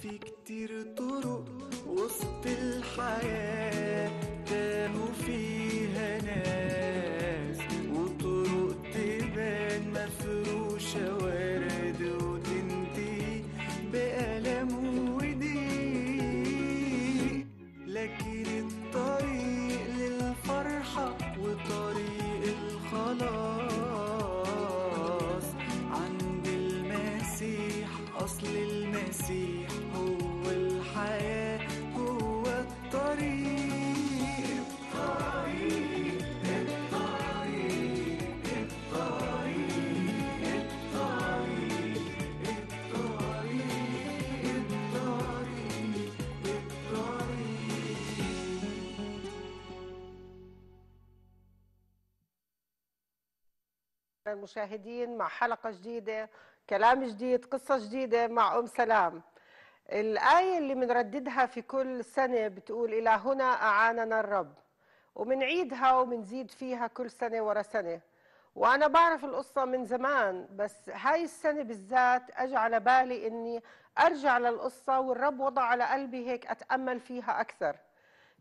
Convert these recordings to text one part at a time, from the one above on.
في كتير طرق وسط الحياه أصل المسيح هو المشاهدين مع حلقة جديدة كلام جديد قصة جديدة مع أم سلام الآية اللي بنرددها في كل سنة بتقول إلى هنا أعاننا الرب وبنعيدها وبنزيد فيها كل سنة ورا سنة وأنا بعرف القصة من زمان بس هاي السنة بالذات أجى على بالي إني أرجع للقصة والرب وضع على قلبي هيك أتأمل فيها أكثر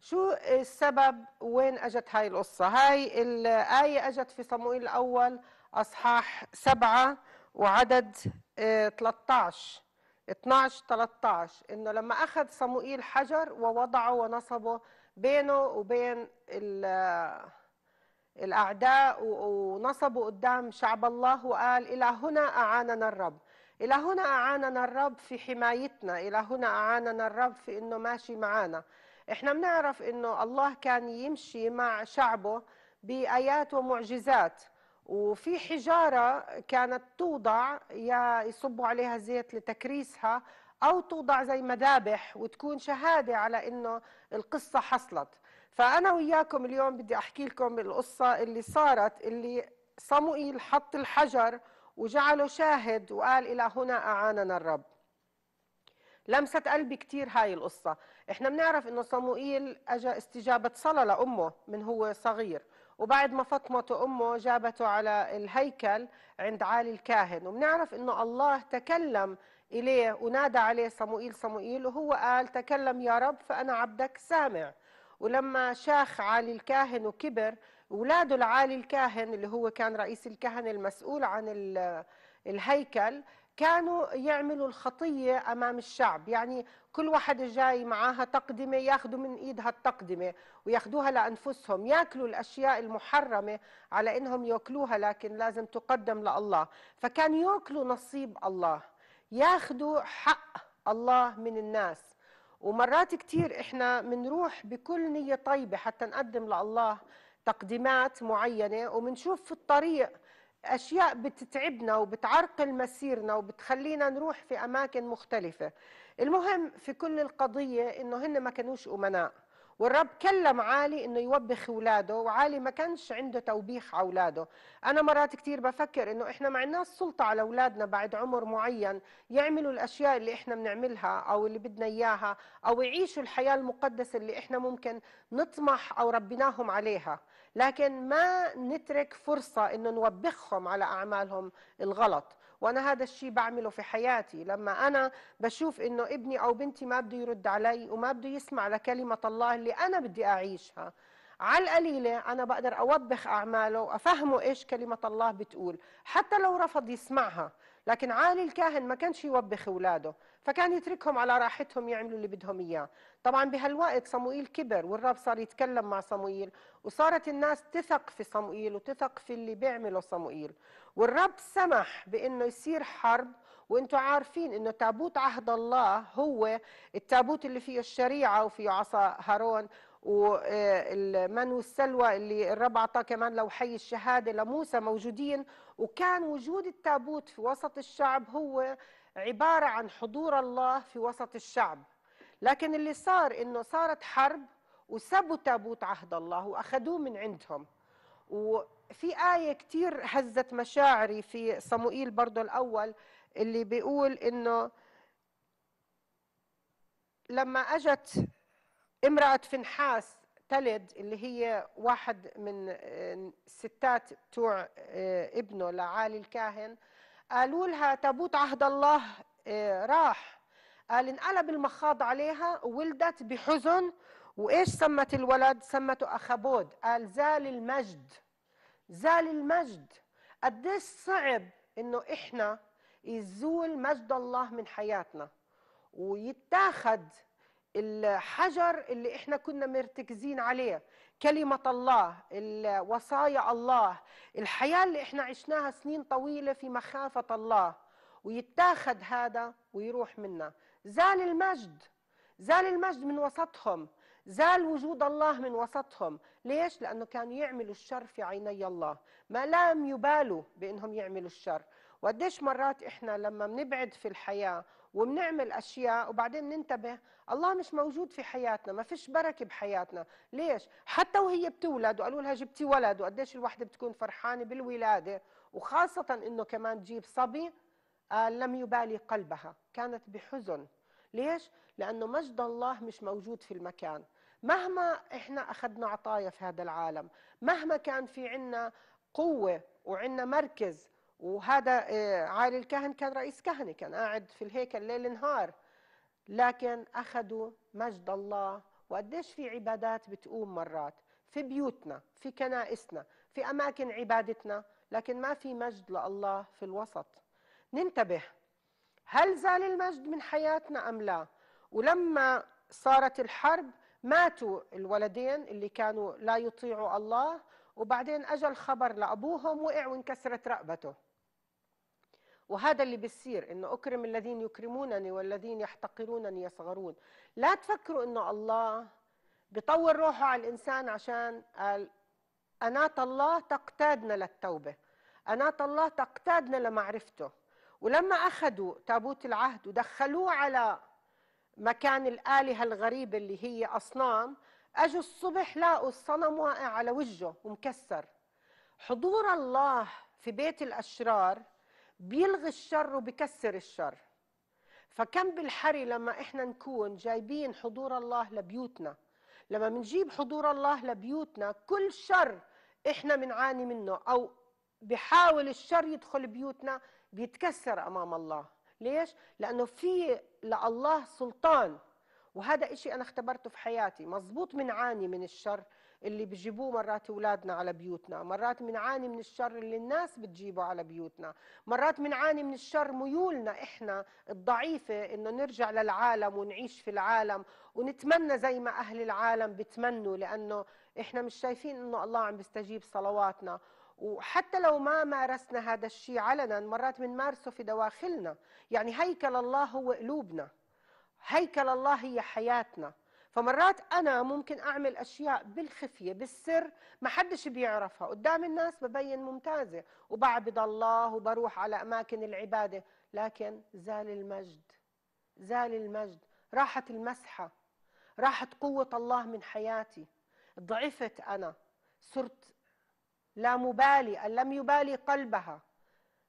شو السبب وين اجت هاي القصة هاي الآية اجت في صموئيل الأول أصحاح سبعة وعدد 13 12 13 إنه لما أخذ صموئيل حجر ووضعه ونصبه بينه وبين آه، الأعداء ونصبه قدام شعب الله وقال إلى هنا أعاننا الرب إلى هنا أعاننا الرب في حمايتنا إلى هنا أعاننا الرب في إنه ماشي معانا إحنا بنعرف إنه الله كان يمشي مع شعبه بآيات ومعجزات وفي حجارة كانت توضع يا يصبوا عليها زيت لتكريسها أو توضع زي مذابح وتكون شهادة على إنه القصة حصلت فأنا وياكم اليوم بدي أحكي لكم القصة اللي صارت اللي صموئيل حط الحجر وجعله شاهد وقال إلى هنا أعاننا الرب لمست قلبي كثير هاي القصة احنا بنعرف انه صموئيل اجى استجابة صلاة لأمه من هو صغير وبعد ما فاطمة أمه جابته على الهيكل عند عالي الكاهن وبنعرف أنه الله تكلم إليه ونادى عليه صموئيل صموئيل وهو قال تكلم يا رب فأنا عبدك سامع ولما شاخ عالي الكاهن وكبر ولاده العالي الكاهن اللي هو كان رئيس الكهنة المسؤول عن الهيكل كانوا يعملوا الخطية أمام الشعب يعني كل واحد جاي معاها تقدمة ياخدوا من إيدها التقدمة وياخدوها لأنفسهم ياكلوا الأشياء المحرمة على إنهم يأكلوها لكن لازم تقدم لله فكان يأكلوا نصيب الله ياخدوا حق الله من الناس ومرات كتير احنا بنروح بكل نية طيبة حتى نقدم لله تقديمات معينة وبنشوف في الطريق أشياء بتتعبنا وبتعرقل مسيرنا وبتخلينا نروح في أماكن مختلفة المهم في كل القضية انه هن ما كانوش امناء والرب كلم علي انه يوبخ اولاده وعلي ما كانش عنده توبيخ على اولاده انا مرات كثير بفكر انه احنا ما عندناش سلطه على اولادنا بعد عمر معين يعملوا الاشياء اللي احنا بنعملها او اللي بدنا اياها او يعيشوا الحياه المقدسه اللي احنا ممكن نطمح او ربيناهم عليها لكن ما نترك فرصه انه نوبخهم على اعمالهم الغلط وانا هذا الشيء بعمله في حياتي لما انا بشوف انه ابني او بنتي ما بده يرد علي وما بده يسمع لكلمه الله اللي انا بدي اعيشها على القليله انا بقدر اوبخ اعماله وافهمه ايش كلمه الله بتقول حتى لو رفض يسمعها لكن عالي الكاهن ما كانش يوبخ اولاده فكان يتركهم على راحتهم يعملوا اللي بدهم اياه طبعا بهالوقت صموئيل كبر والرب صار يتكلم مع صموئيل وصارت الناس تثق في صموئيل وتثق في اللي بيعمله صموئيل والرب سمح بانه يصير حرب وانتم عارفين انه تابوت عهد الله هو التابوت اللي فيه الشريعه وفيه عصا هارون والمن والسلوى اللي الرب اعطاه كمان لوحي الشهاده لموسى موجودين وكان وجود التابوت في وسط الشعب هو عبارة عن حضور الله في وسط الشعب لكن اللي صار إنه صارت حرب وسبوا تابوت عهد الله وأخذوه من عندهم وفي آية كتير هزت مشاعري في صموئيل برضو الأول اللي بيقول إنه لما أجت امرأة فنحاس تلد اللي هي واحد من الستات بتوع آه، ابنه لعالي الكاهن قالوا لها تابوت عهد الله آه، راح قال انقلب المخاض عليها وولدت بحزن وايش سمت الولد سمته اخابود قال زال المجد زال المجد قديش صعب انه احنا يزول مجد الله من حياتنا ويتاخد الحجر اللي احنا كنا مرتكزين عليه كلمة الله وصايا الله الحياة اللي احنا عشناها سنين طويلة في مخافة الله ويتاخد هذا ويروح منا زال المجد زال المجد من وسطهم زال وجود الله من وسطهم ليش؟ لأنه كانوا يعملوا الشر في عيني الله ما لم يبالوا بأنهم يعملوا الشر وقديش مرات إحنا لما بنبعد في الحياة وبنعمل اشياء وبعدين ننتبه الله مش موجود في حياتنا ما فيش بركه بحياتنا ليش حتى وهي بتولد وقالوا لها جبتي ولد وقديش الوحده بتكون فرحانه بالولاده وخاصه انه كمان تجيب صبي آه لم يبالي قلبها كانت بحزن ليش لانه مجد الله مش موجود في المكان مهما احنا اخذنا عطايا في هذا العالم مهما كان في عنا قوه وعنا مركز وهذا آه، عالي الكهن كان رئيس كهنة كان قاعد في الهيكل ليل نهار لكن أخذوا مجد الله وقديش في عبادات بتقوم مرات في بيوتنا في كنائسنا في أماكن عبادتنا لكن ما في مجد لله في الوسط ننتبه هل زال المجد من حياتنا أم لا ولما صارت الحرب ماتوا الولدين اللي كانوا لا يطيعوا الله وبعدين أجا الخبر لأبوهم وقع وانكسرت رقبته وهذا اللي بيصير انه اكرم الذين يكرمونني والذين يحتقرونني يصغرون لا تفكروا انه الله بطور روحه على الانسان عشان قال انات الله تقتادنا للتوبة انات الله تقتادنا لمعرفته ولما أخذوا تابوت العهد ودخلوه على مكان الآلهة الغريبة اللي هي أصنام أجوا الصبح لاقوا الصنم واقع على وجهه ومكسر حضور الله في بيت الأشرار بيلغي الشر وبكسر الشر فكم بالحري لما احنا نكون جايبين حضور الله لبيوتنا لما بنجيب حضور الله لبيوتنا كل شر احنا بنعاني منه او بحاول الشر يدخل بيوتنا بيتكسر امام الله ليش لانه في لله سلطان وهذا إشي انا اختبرته في حياتي مزبوط بنعاني من الشر اللي بجيبوه مرات اولادنا على بيوتنا مرات بنعاني من الشر اللي الناس بتجيبه على بيوتنا مرات بنعاني من الشر ميولنا احنا الضعيفه انه نرجع للعالم ونعيش في العالم ونتمنى زي ما اهل العالم بتمنوا لانه احنا مش شايفين انه الله عم بيستجيب صلواتنا وحتى لو ما مارسنا هذا الشيء علنا مرات بنمارسه في دواخلنا يعني هيكل الله هو قلوبنا هيكل الله هي حياتنا فمرات انا ممكن اعمل اشياء بالخفيه بالسر ما حدش بيعرفها قدام الناس ببين ممتازه وبعبد الله وبروح على اماكن العباده لكن زال المجد زال المجد راحت المسحه راحت قوه الله من حياتي ضعفت انا صرت لا مبالي ان لم يبالي قلبها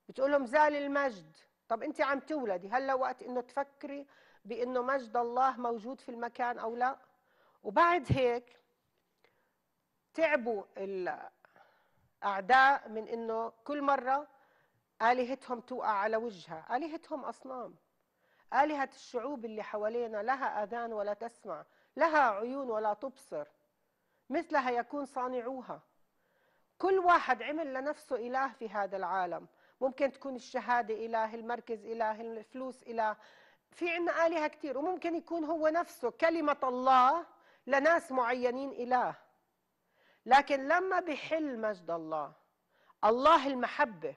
بتقول لهم زال المجد طب انت عم تولدي هلا وقت انه تفكري بانه مجد الله موجود في المكان او لا وبعد هيك تعبوا الاعداء من انه كل مره الهتهم توقع على وجهها الهتهم اصنام الهه الشعوب اللي حوالينا لها اذان ولا تسمع لها عيون ولا تبصر مثلها يكون صانعوها كل واحد عمل لنفسه اله في هذا العالم ممكن تكون الشهاده اله المركز اله الفلوس اله في عنا آلهة كتير وممكن يكون هو نفسه كلمة الله لناس معينين إله لكن لما بحل مجد الله الله المحبة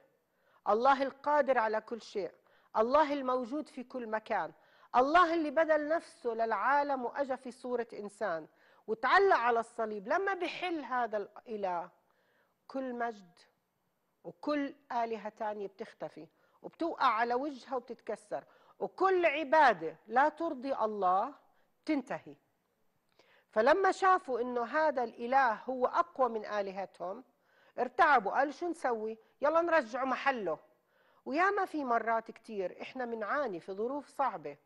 الله القادر على كل شيء الله الموجود في كل مكان الله اللي بدل نفسه للعالم وأجا في صورة إنسان وتعلق على الصليب لما بحل هذا الإله كل مجد وكل آلهة تانية بتختفي وبتوقع على وجهها وبتتكسر وكل عبادة لا ترضي الله تنتهي فلما شافوا انه هذا الاله هو اقوى من الهتهم ارتعبوا قالوا شو نسوي يلا نرجعه محله وياما في مرات كتير احنا بنعاني في ظروف صعبه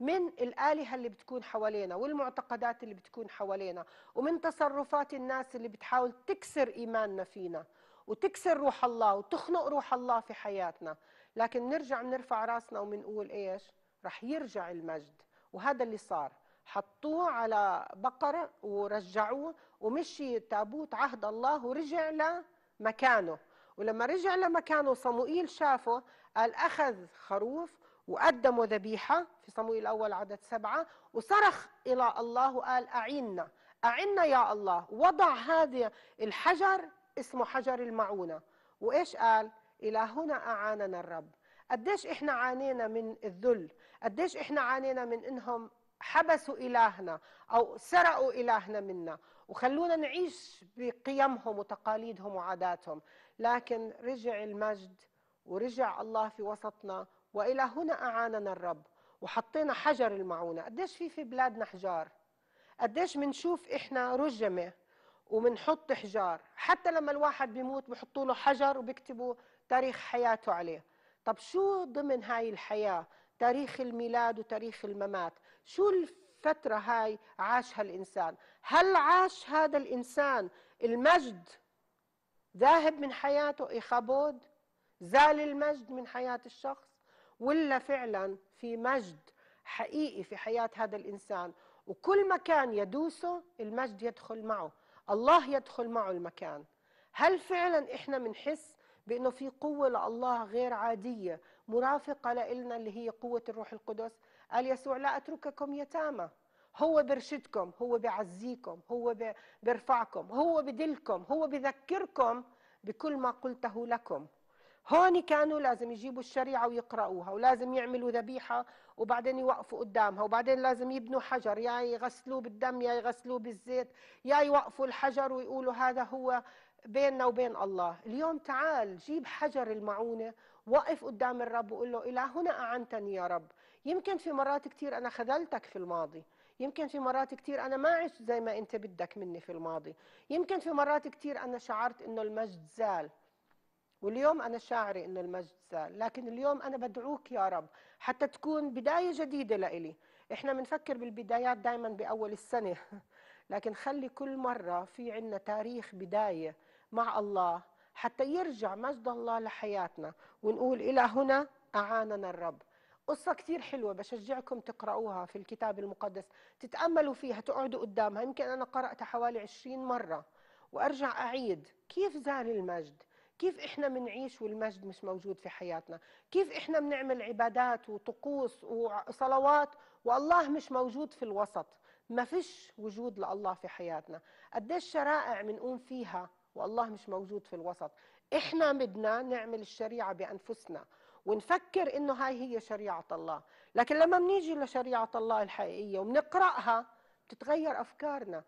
من الآلهة اللي بتكون حوالينا والمعتقدات اللي بتكون حوالينا ومن تصرفات الناس اللي بتحاول تكسر إيماننا فينا وتكسر روح الله وتخنق روح الله في حياتنا لكن نرجع بنرفع راسنا وبنقول ايش رح يرجع المجد وهذا اللي صار حطوه على بقرة ورجعوه ومشي تابوت عهد الله ورجع لمكانه ولما رجع لمكانه صموئيل شافه قال أخذ خروف وقدمه ذبيحة في صموئيل الأول عدد سبعة وصرخ إلى الله وقال أعيننا أعنا يا الله وضع هذا الحجر اسمه حجر المعونة وإيش قال إلى هنا أعاننا الرب قديش إحنا عانينا من الذل قديش إحنا عانينا من إنهم حبسوا إلهنا أو سرقوا إلهنا منا وخلونا نعيش بقيمهم وتقاليدهم وعاداتهم لكن رجع المجد ورجع الله في وسطنا وإلى هنا أعاننا الرب وحطينا حجر المعونة قديش في في بلادنا حجار قديش بنشوف إحنا رجمة وبنحط حجار حتى لما الواحد بيموت بحطوا له حجر وبيكتبوا تاريخ حياته عليه طب شو ضمن هاي الحياة تاريخ الميلاد وتاريخ الممات شو الفترة هاي عاشها الإنسان هل عاش هذا الإنسان المجد ذاهب من حياته إخابود زال المجد من حياة الشخص ولا فعلا في مجد حقيقي في حياة هذا الإنسان وكل مكان يدوسه المجد يدخل معه الله يدخل معه المكان هل فعلا إحنا بنحس بانه في قوه لله غير عاديه مرافقه لنا اللي هي قوه الروح القدس قال يسوع لا اترككم يتامى هو برشدكم هو بيعزيكم هو بيرفعكم هو بدلكم هو بذكركم بكل ما قلته لكم هون كانوا لازم يجيبوا الشريعة ويقرأوها ولازم يعملوا ذبيحة وبعدين يوقفوا قدامها وبعدين لازم يبنوا حجر يا يغسلوه بالدم يا يغسلوه بالزيت يا يوقفوا الحجر ويقولوا هذا هو بيننا وبين الله اليوم تعال جيب حجر المعونة وقف قدام الرب وقول له إلى هنا أعنتني يا رب يمكن في مرات كتير أنا خذلتك في الماضي يمكن في مرات كتير أنا ما عشت زي ما أنت بدك مني في الماضي يمكن في مرات كتير أنا شعرت أنه المجد زال واليوم أنا شاعرة أنه المجد زال لكن اليوم أنا بدعوك يا رب حتى تكون بداية جديدة لإلي إحنا بنفكر بالبدايات دايما بأول السنة لكن خلي كل مرة في عنا تاريخ بداية مع الله حتى يرجع مجد الله لحياتنا ونقول إلى هنا أعاننا الرب قصة كتير حلوة بشجعكم تقرأوها في الكتاب المقدس تتأملوا فيها تقعدوا قدامها يمكن أنا قرأتها حوالي عشرين مرة وأرجع أعيد كيف زال المجد كيف إحنا بنعيش والمجد مش موجود في حياتنا كيف إحنا بنعمل عبادات وطقوس وصلوات والله مش موجود في الوسط ما فيش وجود لله في حياتنا قديش شرائع بنقوم فيها والله مش موجود في الوسط احنا بدنا نعمل الشريعه بانفسنا ونفكر انه هاي هي شريعه الله لكن لما بنيجي لشريعه الله الحقيقيه وبنقراها بتتغير افكارنا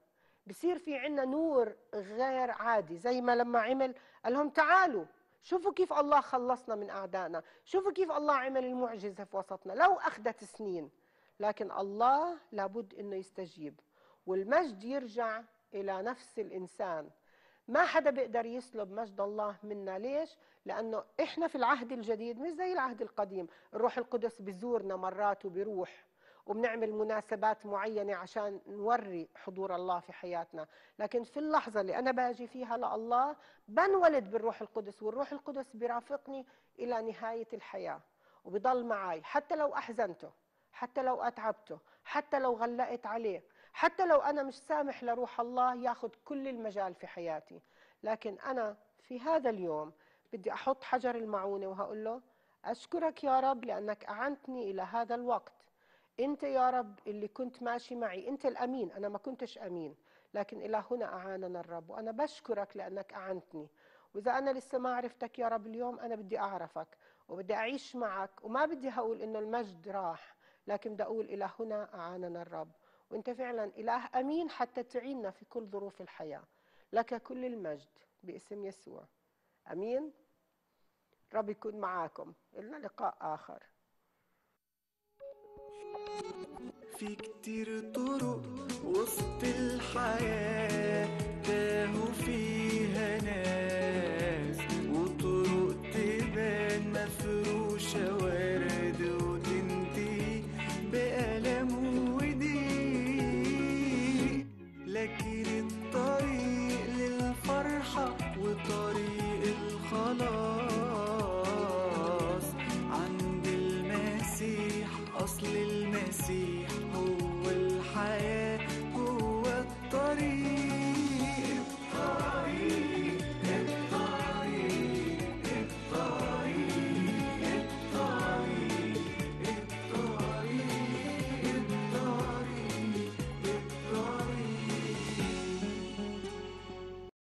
بصير في عنا نور غير عادي زي ما لما عمل قال لهم تعالوا شوفوا كيف الله خلصنا من أعدائنا شوفوا كيف الله عمل المعجزة في وسطنا لو أخذت سنين لكن الله لابد أنه يستجيب والمجد يرجع إلى نفس الإنسان ما حدا بيقدر يسلب مجد الله منا ليش؟ لأنه إحنا في العهد الجديد مش زي العهد القديم الروح القدس بزورنا مرات وبيروح وبنعمل مناسبات معينة عشان نوري حضور الله في حياتنا لكن في اللحظة اللي أنا باجي فيها لله بنولد بالروح القدس والروح القدس بيرافقني إلى نهاية الحياة وبضل معاي حتى لو أحزنته حتى لو أتعبته حتى لو غلقت عليه حتى لو أنا مش سامح لروح الله ياخذ كل المجال في حياتي لكن أنا في هذا اليوم بدي أحط حجر المعونة وهقول له أشكرك يا رب لأنك أعنتني إلى هذا الوقت أنت يا رب اللي كنت ماشي معي أنت الأمين أنا ما كنتش أمين لكن إلى هنا أعاننا الرب وأنا بشكرك لأنك أعنتني وإذا أنا لسه ما عرفتك يا رب اليوم أنا بدي أعرفك وبدي أعيش معك وما بدي هقول إنه المجد راح لكن بدي أقول إلى هنا أعاننا الرب وانت فعلا اله امين حتى تعيننا في كل ظروف الحياه لك كل المجد باسم يسوع امين رب يكون معاكم لنا لقاء اخر في كتير طرق وسط الحياه كانوا فيه follow